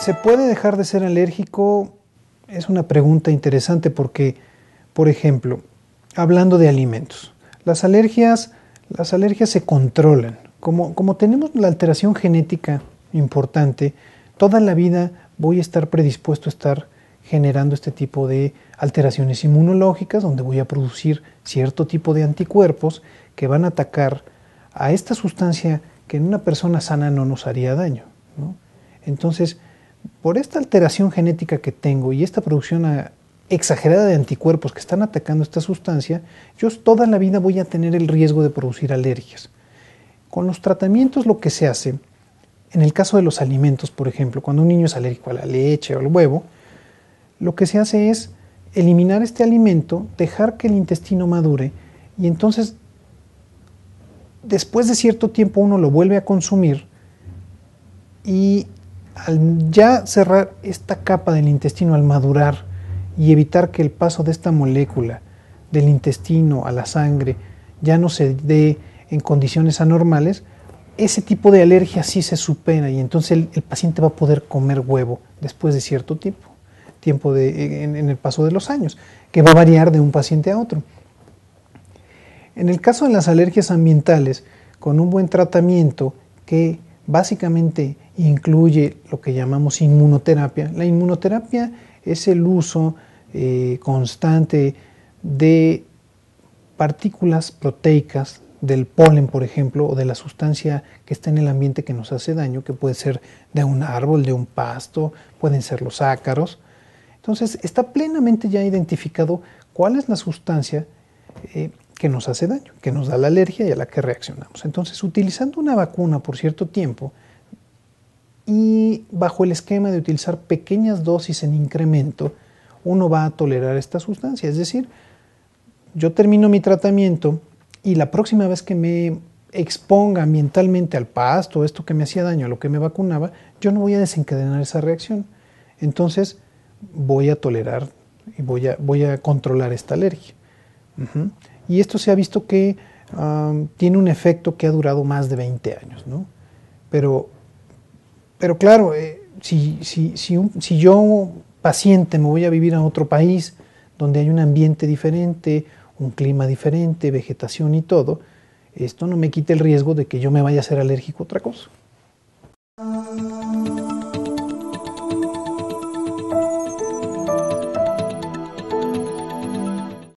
¿Se puede dejar de ser alérgico? Es una pregunta interesante porque, por ejemplo, hablando de alimentos, las alergias, las alergias se controlan. Como, como tenemos la alteración genética importante, toda la vida voy a estar predispuesto a estar generando este tipo de alteraciones inmunológicas, donde voy a producir cierto tipo de anticuerpos que van a atacar a esta sustancia que en una persona sana no nos haría daño. Entonces, por esta alteración genética que tengo y esta producción ah, exagerada de anticuerpos que están atacando esta sustancia, yo toda la vida voy a tener el riesgo de producir alergias. Con los tratamientos lo que se hace, en el caso de los alimentos, por ejemplo, cuando un niño es alérgico a la leche o al huevo, lo que se hace es eliminar este alimento, dejar que el intestino madure y entonces después de cierto tiempo uno lo vuelve a consumir y al ya cerrar esta capa del intestino, al madurar y evitar que el paso de esta molécula del intestino a la sangre ya no se dé en condiciones anormales, ese tipo de alergia sí se supera y entonces el, paciente va a poder comer huevo después de cierto tiempo, tiempo de, en el paso de los años, que va a variar de un paciente a otro. En el caso de las alergias ambientales, con un buen tratamiento que básicamente incluye lo que llamamos inmunoterapia. La inmunoterapia es el uso eh, constante de partículas proteicas del polen, por ejemplo, o de la sustancia que está en el ambiente que nos hace daño, que puede ser de un árbol, de un pasto, pueden ser los ácaros. Entonces, está plenamente ya identificado cuál es la sustancia eh, que nos hace daño, que nos da la alergia y a la que reaccionamos. Entonces, utilizando una vacuna por cierto tiempo y bajo el esquema de utilizar pequeñas dosis en incremento, uno va a tolerar esta sustancia. Es decir, yo termino mi tratamiento y la próxima vez que me exponga ambientalmente al pasto, esto que me hacía daño, a lo que me vacunaba, yo no voy a desencadenar esa reacción. Entonces voy a tolerar y voy a, voy a controlar esta alergia y esto se ha visto que tiene un efecto que ha durado más de 20 años, ¿no? Pero, pero claro, eh, si, si, yo, paciente, me voy a vivir a otro país donde hay un ambiente diferente, un clima diferente, vegetación y todo, esto no me quita el riesgo de que yo me vaya a ser alérgico a otra cosa.